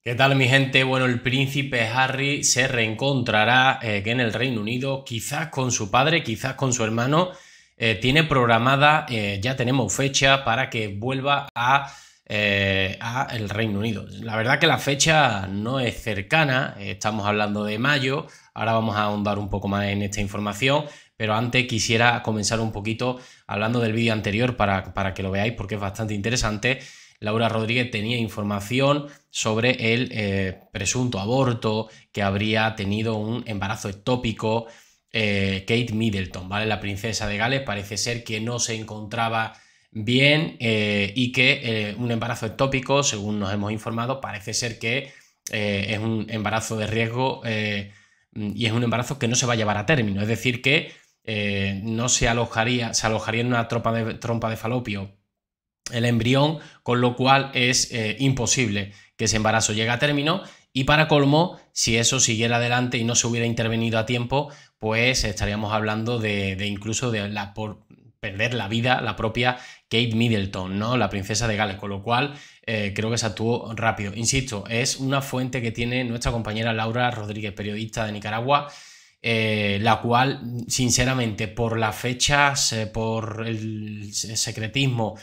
¿Qué tal mi gente? Bueno, el príncipe Harry se reencontrará eh, en el Reino Unido, quizás con su padre, quizás con su hermano. Eh, tiene programada, eh, ya tenemos fecha para que vuelva a, el Reino Unido. La verdad que la fecha no es cercana, estamos hablando de mayo, ahora vamos a ahondar un poco más en esta información, pero antes quisiera comenzar un poquito hablando del vídeo anterior para, para que lo veáis porque es bastante interesante. Laura Rodríguez tenía información sobre el eh, presunto aborto, que habría tenido un embarazo ectópico. Eh, Kate Middleton, ¿vale? La princesa de Gales parece ser que no se encontraba bien eh, y que un embarazo ectópico, según nos hemos informado, parece ser que es un embarazo de riesgo y es un embarazo que no se va a llevar a término. Es decir, que no se alojaría, se alojaría en una tropa de, trompa de falopio el embrión, con lo cual es eh, imposible que ese embarazo llegue a término. Y para colmo, si eso siguiera adelante y no se hubiera intervenido a tiempo, pues estaríamos hablando de, incluso de la, por perder la vida la propia Kate Middleton, ¿no? La princesa de Gales, con lo cual eh, creo que se actuó rápido. Insisto, es una fuente que tiene nuestra compañera Laura Rodríguez, periodista de Nicaragua, eh, la cual, sinceramente, por las fechas, por el secretismo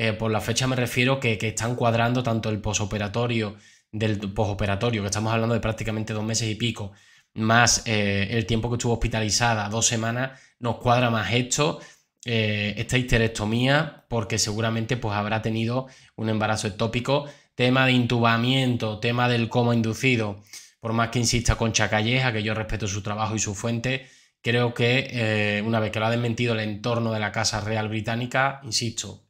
eh, por la fecha me refiero que, están cuadrando tanto el posoperatorio del posoperatorio, que estamos hablando de prácticamente dos meses y pico, más eh, el tiempo que estuvo hospitalizada, dos semanas, nos cuadra más esto, eh, esta histerectomía, porque seguramente pues, habrá tenido un embarazo ectópico, tema de intubamiento, tema del coma inducido, por más que insista Concha Calleja, que yo respeto su trabajo y su fuente, creo que una vez que lo ha desmentido el entorno de la Casa Real Británica, insisto,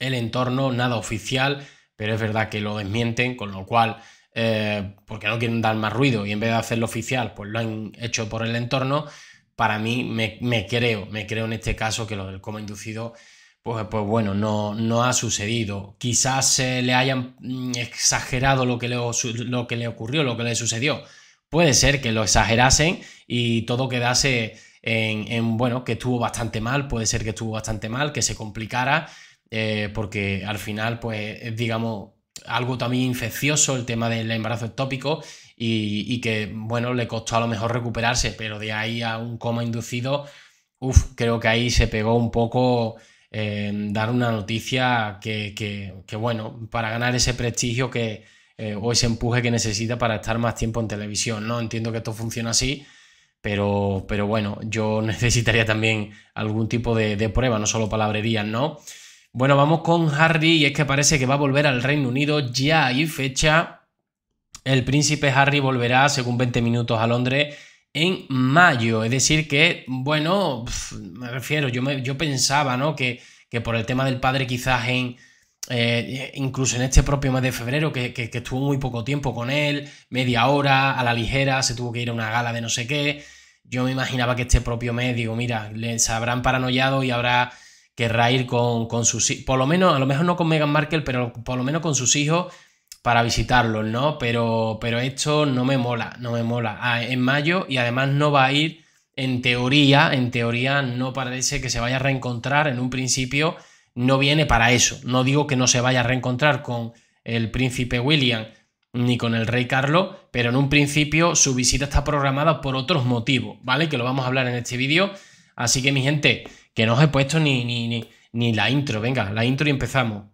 el entorno, nada oficial, pero es verdad que lo desmienten, con lo cual, eh, porque no quieren dar más ruido y en vez de hacerlo oficial, pues lo han hecho por el entorno, para mí me, creo, me creo en este caso que lo del coma inducido, pues, pues bueno, no, no ha sucedido. Quizás se le hayan mm, exagerado lo que, le, lo que le ocurrió, lo que le sucedió. Puede ser que lo exagerasen y todo quedase en, en, bueno, que estuvo bastante mal, puede ser que estuvo bastante mal, que se complicara, eh, porque al final, pues, digamos, algo también infeccioso el tema del embarazo ectópico y, que, bueno, le costó a lo mejor recuperarse, pero de ahí a un coma inducido, uff, creo que ahí se pegó un poco eh, dar una noticia que, bueno, para ganar ese prestigio que, eh, o ese empuje que necesita para estar más tiempo en televisión, ¿no? Entiendo que esto funciona así, pero, pero bueno, yo necesitaría también algún tipo de, de prueba, no solo palabrerías, ¿no? Bueno, vamos con Harry y es que parece que va a volver al Reino Unido. Ya hay fecha. El príncipe Harry volverá, según 20 minutos, a Londres en mayo. Es decir, que, bueno, me refiero, yo, yo pensaba, ¿no? Que, por el tema del padre quizás en... Eh, incluso en este propio mes de febrero, que, estuvo muy poco tiempo con él, media hora, a la ligera, se tuvo que ir a una gala de no sé qué. Yo me imaginaba que este propio mes, digo, mira, les habrán paranoiado y habrá querrá ir con, sus hijos, por lo menos, a lo mejor no con Meghan Markle, pero por lo menos con sus hijos para visitarlos, ¿no? Pero, pero esto no me mola, no me mola. Ah, en mayo y además no va a ir, en teoría, en teoría no parece que se vaya a reencontrar, en un principio no viene para eso. No digo que no se vaya a reencontrar con el príncipe William ni con el rey Carlos, pero en un principio su visita está programada por otros motivos, ¿vale? Que lo vamos a hablar en este vídeo. Así que mi gente, no os he puesto ni, ni, la intro. Venga, la intro y empezamos.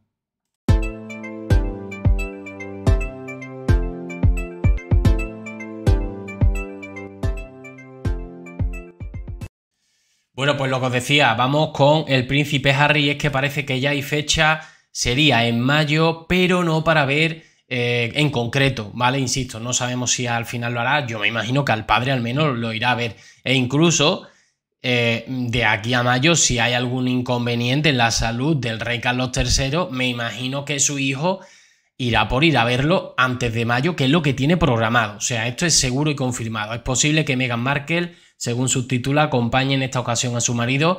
Bueno, pues lo que os decía, vamos con el príncipe Harry. Es que parece que ya hay fecha, sería en mayo, pero no para ver eh, en concreto, ¿vale? Insisto, no sabemos si al final lo hará. Yo me imagino que al padre al menos lo irá a ver. E incluso eh, de aquí a mayo, si hay algún inconveniente en la salud del rey Carlos III, me imagino que su hijo irá por ir a verlo antes de mayo, que es lo que tiene programado. O sea, esto es seguro y confirmado. Es posible que Meghan Markle, según subtitula, acompañe en esta ocasión a su marido,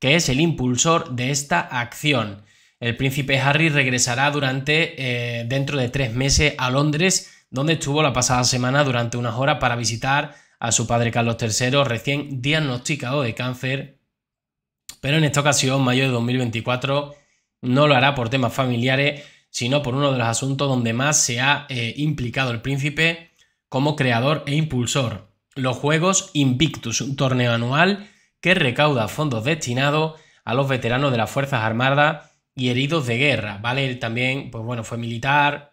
que es el impulsor de esta acción. El príncipe Harry regresará durante eh, dentro de tres meses a Londres, donde estuvo la pasada semana durante unas horas para visitar a su padre Carlos III, recién diagnosticado de cáncer, pero en esta ocasión, mayo de 2024, no lo hará por temas familiares, sino por uno de los asuntos donde más se ha eh, implicado el príncipe como creador e impulsor, los Juegos Invictus, un torneo anual que recauda fondos destinados a los veteranos de las Fuerzas Armadas y heridos de guerra, ¿vale? Él también, pues bueno, fue militar,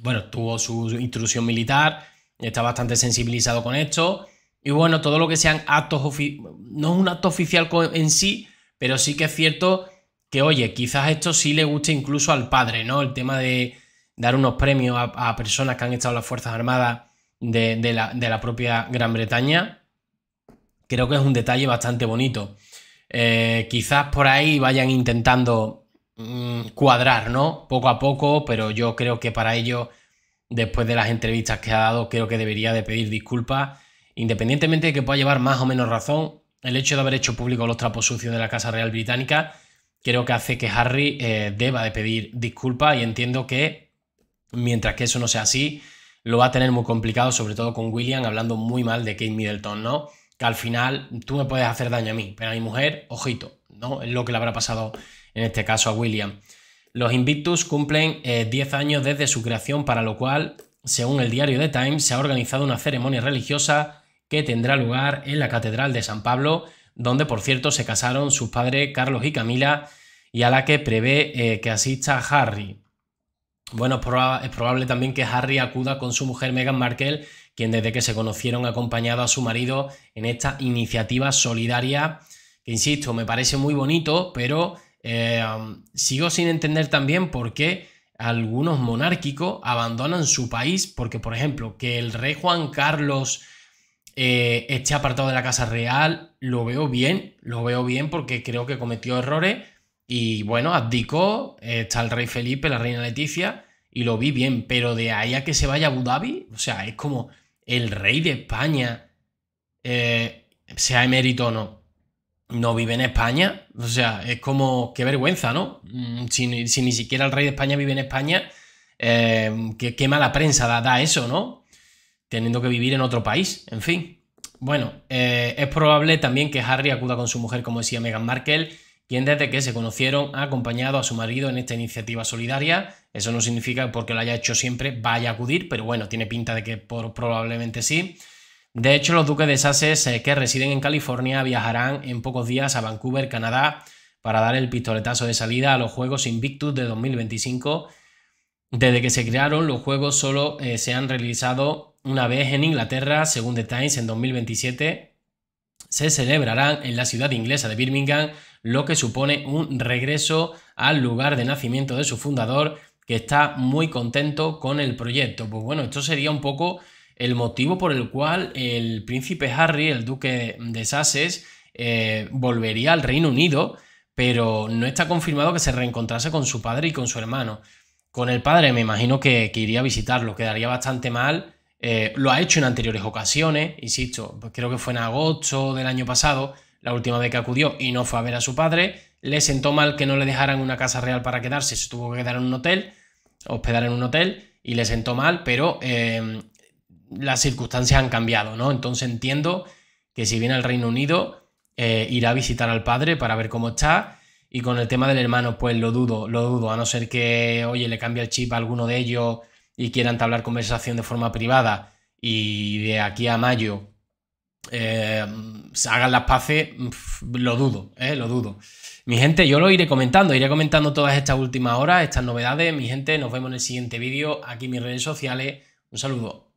bueno, tuvo su instrucción militar, está bastante sensibilizado con esto. Y bueno, todo lo que sean actos oficiales, no es un acto oficial en sí, pero sí que es cierto que, oye, quizás esto sí le guste incluso al padre, ¿no? El tema de dar unos premios a, personas que han estado en las Fuerzas Armadas de, la, propia Gran Bretaña, creo que es un detalle bastante bonito. Eh, quizás por ahí vayan intentando mm, cuadrar, ¿no? Poco a poco, pero yo creo que para ello después de las entrevistas que ha dado, creo que debería de pedir disculpas, independientemente de que pueda llevar más o menos razón. El hecho de haber hecho público los trapos sucios de la Casa Real Británica creo que hace que Harry eh, deba de pedir disculpas y entiendo que mientras que eso no sea así, lo va a tener muy complicado, sobre todo con William, hablando muy mal de Kate Middleton, ¿no? Que al final tú me puedes hacer daño a mí, pero a mi mujer, ojito, ¿no? Es lo que le habrá pasado en este caso a William. Los Invictus cumplen 10 eh, años desde su creación, para lo cual, según el diario The Times, se ha organizado una ceremonia religiosa que tendrá lugar en la Catedral de San Pablo, donde, por cierto, se casaron sus padres Carlos y Camila, y a la que prevé eh, que asista Harry. Bueno, es, es probable también que Harry acuda con su mujer Meghan Markle, quien desde que se conocieron ha acompañado a su marido en esta iniciativa solidaria, que, insisto, me parece muy bonito, pero eh, um, sigo sin entender también por qué algunos monárquicos abandonan su país, porque por ejemplo, que el rey Juan Carlos eh, esté apartado de la Casa Real, lo veo bien, lo veo bien porque creo que cometió errores y bueno, abdicó, eh, está el rey Felipe, la reina Leticia, y lo vi bien, pero de ahí a que se vaya a Abu Dhabi, o sea, es como el rey de España, sea emérito o no, no vive en España. O sea, es como, qué vergüenza, ¿no? Mm, si, ni siquiera el rey de España vive en España, eh, qué, mala prensa da, eso, ¿no? Teniendo que vivir en otro país, en fin. Bueno, eh, es probable también que Harry acuda con su mujer, como decía Meghan Markle, quien desde que se conocieron ha acompañado a su marido en esta iniciativa solidaria. Eso no significa porque lo haya hecho siempre vaya a acudir, pero bueno, tiene pinta de que probablemente sí. De hecho, los duques de Sasses eh, que residen en California viajarán en pocos días a Vancouver, Canadá, para dar el pistoletazo de salida a los Juegos Invictus de 2025. Desde que se crearon, los Juegos solo eh, se han realizado una vez en Inglaterra, según The Times, en 2027. Se celebrarán en la ciudad inglesa de Birmingham, lo que supone un regreso al lugar de nacimiento de su fundador, que está muy contento con el proyecto. Pues bueno, esto sería un poco el motivo por el cual el príncipe Harry, el duque de Sasses, eh, volvería al Reino Unido, pero no está confirmado que se reencontrase con su padre y con su hermano. Con el padre me imagino que, iría a visitarlo, quedaría bastante mal. Eh, lo ha hecho en anteriores ocasiones, insisto, pues creo que fue en agosto del año pasado, la última vez que acudió y no fue a ver a su padre. Le sentó mal que no le dejaran una casa real para quedarse, se tuvo que quedar en un hotel, hospedar en un hotel, y le sentó mal, pero eh, las circunstancias han cambiado, ¿no? Entonces entiendo que si viene al Reino Unido, eh, irá a visitar al padre para ver cómo está. Y con el tema del hermano, pues lo dudo, lo dudo, a no ser que, oye, le cambie el chip a alguno de ellos y quieran entablar conversación de forma privada y de aquí a mayo se eh, hagan las paces, lo dudo, eh, lo dudo. Mi gente, yo lo iré comentando, iré comentando todas estas últimas horas, estas novedades. Mi gente, nos vemos en el siguiente vídeo, aquí en mis redes sociales. Un saludo.